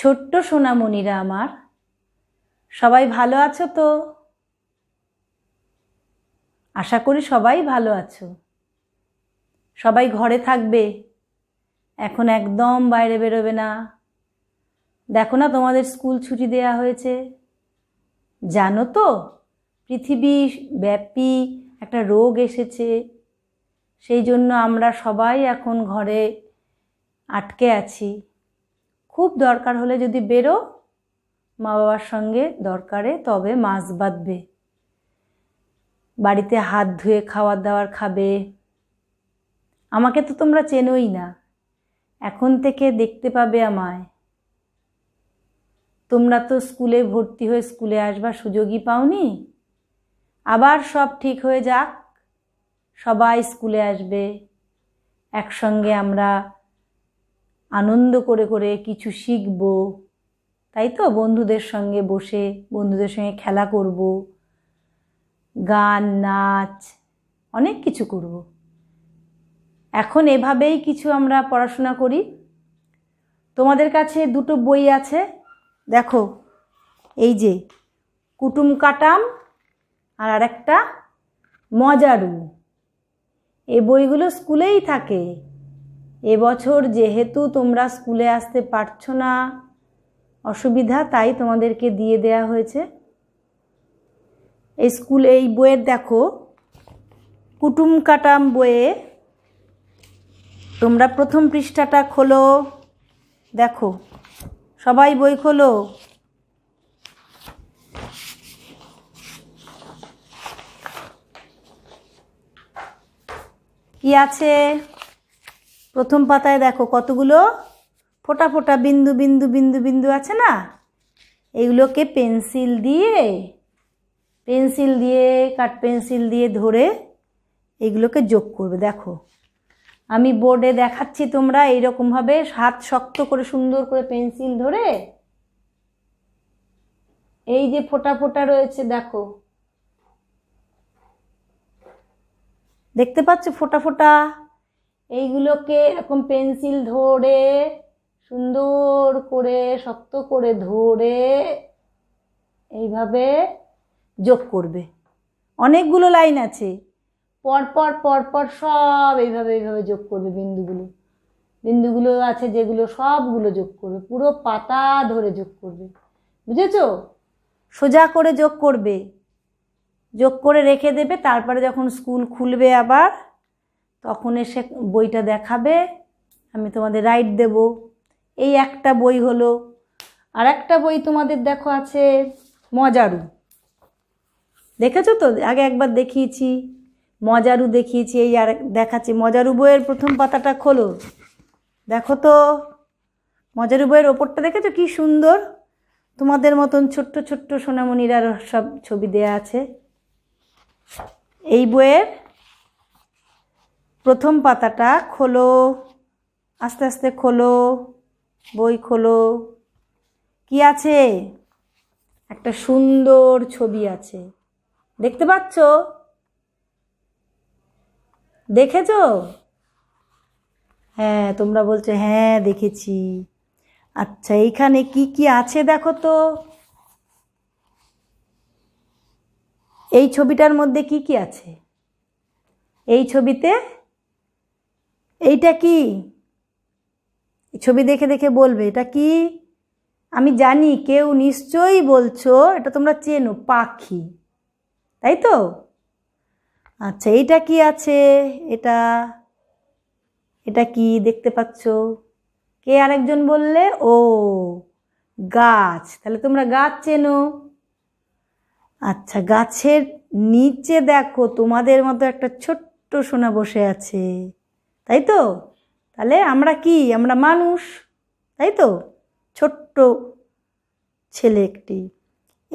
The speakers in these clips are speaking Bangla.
ছোট্ট সোনামণিরা আমার সবাই ভালো আছো তো আশা করি সবাই ভালো আছো সবাই ঘরে থাকবে এখন একদম বাইরে বেরোবে না দেখো না তোমাদের স্কুল ছুটি দেয়া হয়েছে জানো তো পৃথিবী ব্যাপী একটা রোগ এসেছে সেই জন্য আমরা সবাই এখন ঘরে আটকে আছি খুব দরকার হলে যদি বেরো মা বাবার সঙ্গে দরকারে তবে মাছ বাঁধবে বাড়িতে হাত ধুয়ে খাওয়ার দাওয়ার খাবে আমাকে তো তোমরা চেনোই না এখন থেকে দেখতে পাবে আমায় তোমরা তো স্কুলে ভর্তি হয়ে স্কুলে আসবার সুযোগই পাওনি আবার সব ঠিক হয়ে যাক সবাই স্কুলে আসবে একসঙ্গে আমরা আনন্দ করে করে কিছু শিখব তাই তো বন্ধুদের সঙ্গে বসে বন্ধুদের সঙ্গে খেলা করব গান নাচ অনেক কিছু করব এখন এভাবেই কিছু আমরা পড়াশোনা করি তোমাদের কাছে দুটো বই আছে দেখো এই যে কুটুম কাটাম আর আরেকটা মজারু এ বইগুলো স্কুলেই থাকে এবছর যেহেতু তোমরা স্কুলে আসতে পারছো না অসুবিধা তাই তোমাদেরকে দিয়ে দেয়া হয়েছে এই স্কুল এই বইয়ের দেখো কুটুম কাটাম বইয়ে তোমরা প্রথম পৃষ্ঠাটা খোলো দেখো সবাই বই খোলো কি আছে প্রথম পাতায় দেখো কতগুলো ফোটা ফোটা বিন্দু বিন্দু বিন্দু বিন্দু আছে না এগুলোকে পেন্সিল দিয়ে পেন্সিল দিয়ে কাঠ পেন্সিল দিয়ে ধরে এগুলোকে যোগ করবে দেখো আমি বোর্ডে দেখাচ্ছি তোমরা এইরকমভাবে হাত শক্ত করে সুন্দর করে পেন্সিল ধরে এই যে ফোটা ফোটা রয়েছে দেখো দেখতে পাচ্ছ ফোটা ফোটা এইগুলোকে এরকম পেন্সিল ধরে সুন্দর করে শক্ত করে ধরে এইভাবে যোগ করবে অনেকগুলো লাইন আছে পরপর পরপর সব এইভাবে এইভাবে যোগ করবে বিন্দুগুলো বিন্দুগুলো আছে যেগুলো সবগুলো যোগ করবে পুরো পাতা ধরে যোগ করবে বুঝেছ সোজা করে যোগ করবে যোগ করে রেখে দেবে তারপরে যখন স্কুল খুলবে আবার তখন এসে বইটা দেখাবে আমি তোমাদের রাইট দেব এই একটা বই হলো আর একটা বই তোমাদের দেখো আছে মজারু দেখেছো তো আগে একবার দেখিয়েছি মজারু দেখিয়েছি এই আর দেখাচ্ছি মজারু বইয়ের প্রথম পাতাটা খোলো দেখো তো মজারু বইয়ের ওপরটা দেখেছো কি সুন্দর তোমাদের মতন ছোট্ট ছোট্ট সোনামণিরার সব ছবি দেয়া আছে এই বইয়ের প্রথম পাতাটা খোলো আস্তে আস্তে খোলো বই খোলো কি আছে একটা সুন্দর ছবি আছে দেখতে পাচ্ছ দেখেছ হ্যাঁ তোমরা বলছো হ্যাঁ দেখেছি আচ্ছা এইখানে কি কি আছে দেখো তো এই ছবিটার মধ্যে কি কি আছে এই ছবিতে এইটা কি ছবি দেখে দেখে বলবে এটা কি আমি জানি কেউ নিশ্চয়ই বলছো এটা তোমরা চেনো পাখি তাই তো আচ্ছা এইটা কি আছে এটা এটা কি দেখতে পাচ্ছ কে আরেকজন বললে ও গাছ তাহলে তোমরা গাছ চেনো আচ্ছা গাছের নিচে দেখো তোমাদের মতো একটা ছোট্ট সোনা বসে আছে তাই তো তাহলে আমরা কি আমরা মানুষ তাই তো ছোট্ট ছেলে একটি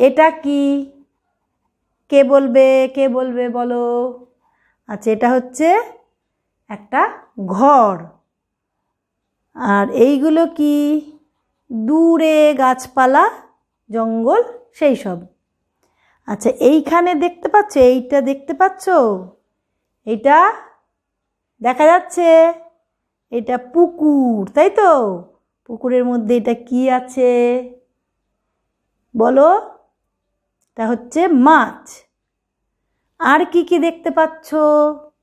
এটা কি কে বলবে কে বলবে বলো আচ্ছা এটা হচ্ছে একটা ঘর আর এইগুলো কি দূরে গাছপালা জঙ্গল সেই সব আচ্ছা এইখানে দেখতে পাচ্ছ এইটা দেখতে পাচ্ছ এটা দেখা যাচ্ছে এটা পুকুর তাই তো পুকুরের মধ্যে এটা কি আছে বলো এটা হচ্ছে মাছ আর কি কি দেখতে পাচ্ছ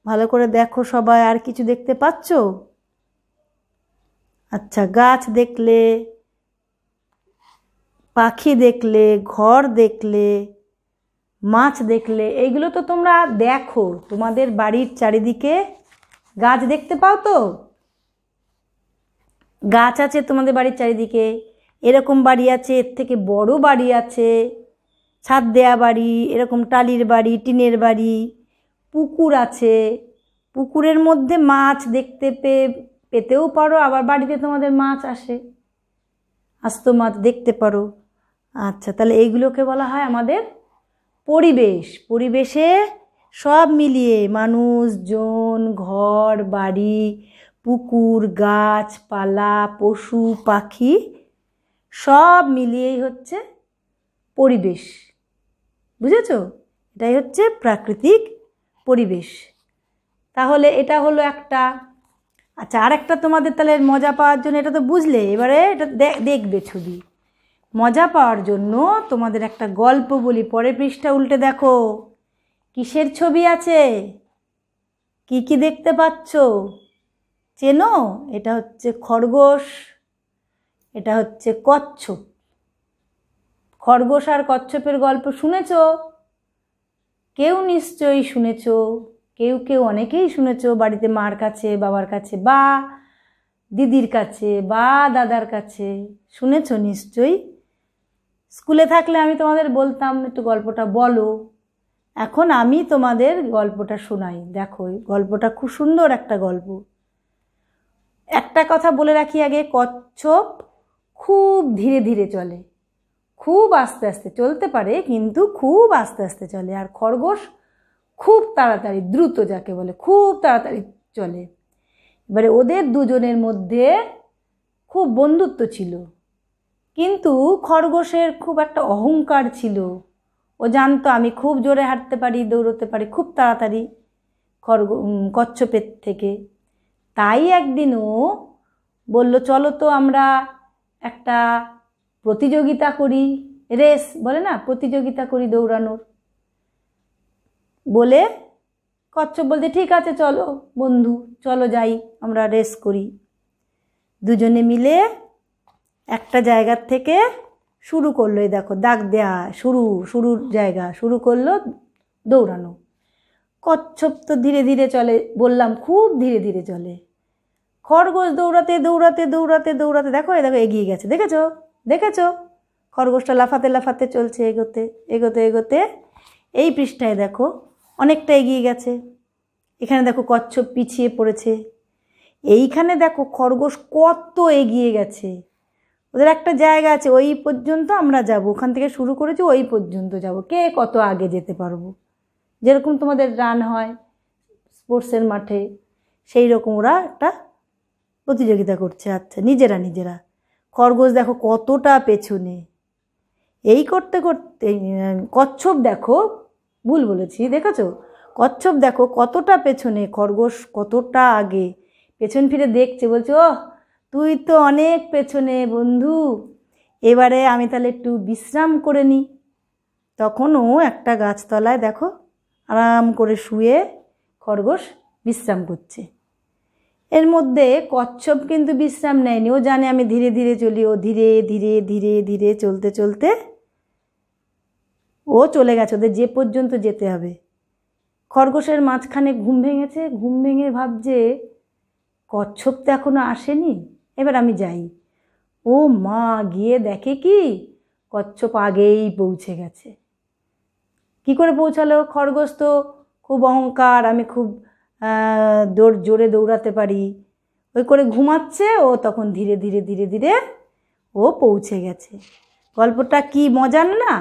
ভালো করে দেখো সবাই আর কিছু দেখতে পাচ্ছ আচ্ছা গাছ দেখলে পাখি দেখলে ঘর দেখলে মাছ দেখলে এইগুলো তো তোমরা দেখো তোমাদের বাড়ির চারিদিকে গাছ দেখতে পাও তো গাছ আছে তোমাদের বাড়ির চারিদিকে এরকম বাড়ি আছে এর থেকে বড় বাড়ি আছে ছাদ দেয়া বাড়ি এরকম টালির বাড়ি টিনের বাড়ি পুকুর আছে পুকুরের মধ্যে মাছ দেখতে পেয়ে পেতেও পারো আবার বাড়িতে তোমাদের মাছ আসে আস্ত মাছ দেখতে পারো আচ্ছা তাহলে এইগুলোকে বলা হয় আমাদের পরিবেশ পরিবেশে সব মিলিয়ে মানুষ জন ঘর বাড়ি পুকুর গাছপালা পশু পাখি সব মিলিয়েই হচ্ছে পরিবেশ বুঝেছ এটাই হচ্ছে প্রাকৃতিক পরিবেশ তাহলে এটা হলো একটা আচ্ছা আর একটা তোমাদের তাহলে মজা পাওয়ার জন্য এটা তো বুঝলে এবারে এটা দেখবে ছবি মজা পাওয়ার জন্য তোমাদের একটা গল্প বলি পরে পৃষ্ঠা উল্টে দেখো কিসের ছবি আছে কি কি দেখতে পাচ্ছ চেনো এটা হচ্ছে খরগোশ এটা হচ্ছে কচ্ছপ খরগোশ আর কচ্ছপের গল্প শুনেছ কেউ নিশ্চয়ই শুনেছ কেউ কেউ অনেকেই শুনেছ বাড়িতে মার কাছে বাবার কাছে বা দিদির কাছে বা দাদার কাছে শুনেছ নিশ্চয়ই স্কুলে থাকলে আমি তোমাদের বলতাম একটু গল্পটা বলো এখন আমি তোমাদের গল্পটা শোনাই দেখো গল্পটা খুব সুন্দর একটা গল্প একটা কথা বলে রাখি আগে কচ্ছপ খুব ধীরে ধীরে চলে খুব আস্তে আস্তে চলতে পারে কিন্তু খুব আস্তে আস্তে চলে আর খরগোশ খুব তাড়াতাড়ি দ্রুত যাকে বলে খুব তাড়াতাড়ি চলে এবারে ওদের দুজনের মধ্যে খুব বন্ধুত্ব ছিল কিন্তু খরগোশের খুব একটা অহংকার ছিল ও জানতো আমি খুব জোরে হাঁটতে পারি দৌড়তে পারি খুব তাড়াতাড়ি খরগ কচ্ছপের থেকে তাই একদিন ও বলল চলো তো আমরা একটা প্রতিযোগিতা করি রেস বলে না প্রতিযোগিতা করি দৌড়ানোর বলে কচ্ছপ বলতে ঠিক আছে চলো বন্ধু চলো যাই আমরা রেস করি দুজনে মিলে একটা জায়গার থেকে শুরু করলো এই দেখো দাগ দেয়া শুরু শুরুর জায়গা শুরু করলো দৌড়ানো কচ্ছপ তো ধীরে ধীরে চলে বললাম খুব ধীরে ধীরে চলে খরগোশ দৌড়াতে দৌড়াতে দৌড়াতে দৌড়াতে দেখো এই দেখো এগিয়ে গেছে দেখেছো দেখেছো খরগোশটা লাফাতে লাফাতে চলছে এগোতে এগোতে এগোতে এই পৃষ্ঠায় দেখো অনেকটা এগিয়ে গেছে এখানে দেখো কচ্ছপ পিছিয়ে পড়েছে এইখানে দেখো খরগোশ কত এগিয়ে গেছে ওদের একটা জায়গা আছে ওই পর্যন্ত আমরা যাব ওখান থেকে শুরু করেছি ওই পর্যন্ত যাব কে কত আগে যেতে পারবো যেরকম তোমাদের রান হয় স্পোর্টসের মাঠে সেই রকম ওরা একটা প্রতিযোগিতা করছে আচ্ছা নিজেরা নিজেরা খরগোশ দেখো কতটা পেছনে এই করতে করতে কচ্ছপ দেখো ভুল বলেছি দেখেছো কচ্ছপ দেখো কতটা পেছনে খরগোশ কতটা আগে পেছন ফিরে দেখছে বলছে ও তুই তো অনেক পেছনে বন্ধু এবারে আমি তাহলে একটু বিশ্রাম করে নিই তখন ও একটা গাছতলায় দেখো আরাম করে শুয়ে খরগোশ বিশ্রাম করছে এর মধ্যে কচ্ছপ কিন্তু বিশ্রাম নেয়নি ও জানে আমি ধীরে ধীরে চলি ও ধীরে ধীরে ধীরে ধীরে চলতে চলতে ও চলে গেছে ওদের যে পর্যন্ত যেতে হবে খরগোশের মাঝখানে ঘুম ভেঙেছে ঘুম ভেঙে ভাবছে কচ্ছপ তো এখনও আসেনি এবার আমি যাই ও মা গিয়ে দেখে কি কচ্ছপ আগেই পৌঁছে গেছে কি করে পৌঁছালো খরগোশ তো খুব অহংকার আমি খুব দৌড় জোরে দৌড়াতে পারি ওই করে ঘুমাচ্ছে ও তখন ধীরে ধীরে ধীরে ধীরে ও পৌঁছে গেছে গল্পটা কি মজার না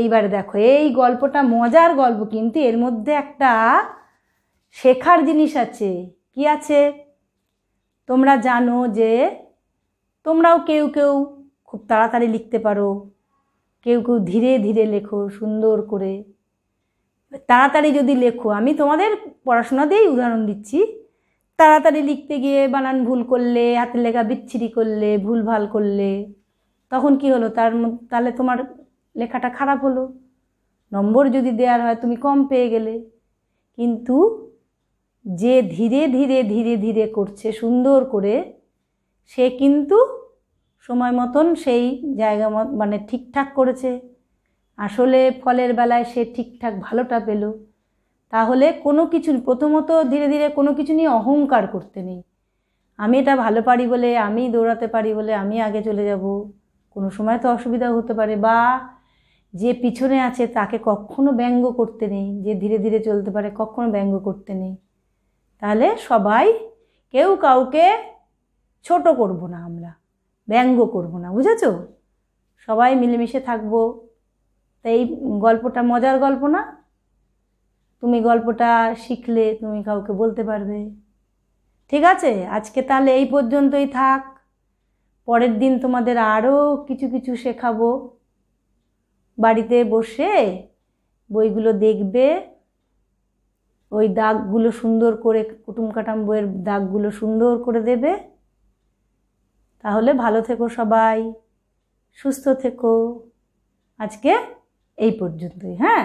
এইবার দেখো এই গল্পটা মজার গল্প কিন্তু এর মধ্যে একটা শেখার জিনিস আছে কি আছে তোমরা জানো যে তোমরাও কেউ কেউ খুব তাড়াতাড়ি লিখতে পারো কেউ কেউ ধীরে ধীরে লেখো সুন্দর করে তাড়াতাড়ি যদি লেখো আমি তোমাদের পড়াশোনাতেই উদাহরণ দিচ্ছি তাড়াতাড়ি লিখতে গিয়ে বানান ভুল করলে হাতের লেখা বিচ্ছিরি করলে ভুলভাল করলে তখন কি হলো তার তাহলে তোমার লেখাটা খারাপ হলো নম্বর যদি দেওয়ার হয় তুমি কম পেয়ে গেলে কিন্তু যে ধীরে ধীরে ধীরে ধীরে করছে সুন্দর করে সে কিন্তু সময় মতন সেই জায়গা মানে ঠিকঠাক করেছে আসলে ফলের বেলায় সে ঠিকঠাক ভালোটা পেল তাহলে কোনো কিছু প্রথমত ধীরে ধীরে কোনো কিছু নিয়ে অহংকার করতে নেই আমি এটা ভালো পারি বলে আমি দৌড়াতে পারি বলে আমি আগে চলে যাব কোনো সময় তো অসুবিধা হতে পারে বা যে পিছনে আছে তাকে কখনো ব্যঙ্গ করতে নেই যে ধীরে ধীরে চলতে পারে কখনো ব্যঙ্গ করতে নেই তাহলে সবাই কেউ কাউকে ছোট করব না আমরা ব্যঙ্গ করব না বুঝেছ সবাই মিলেমিশে থাকবো তাই এই গল্পটা মজার গল্প না তুমি গল্পটা শিখলে তুমি কাউকে বলতে পারবে ঠিক আছে আজকে তাহলে এই পর্যন্তই থাক পরের দিন তোমাদের আরও কিছু কিছু শেখাবো বাড়িতে বসে বইগুলো দেখবে ওই দাগগুলো সুন্দর করে কুটুম কাটাম বইয়ের দাগগুলো সুন্দর করে দেবে তাহলে ভালো থেকো সবাই সুস্থ থেকো আজকে এই পর্যন্তই হ্যাঁ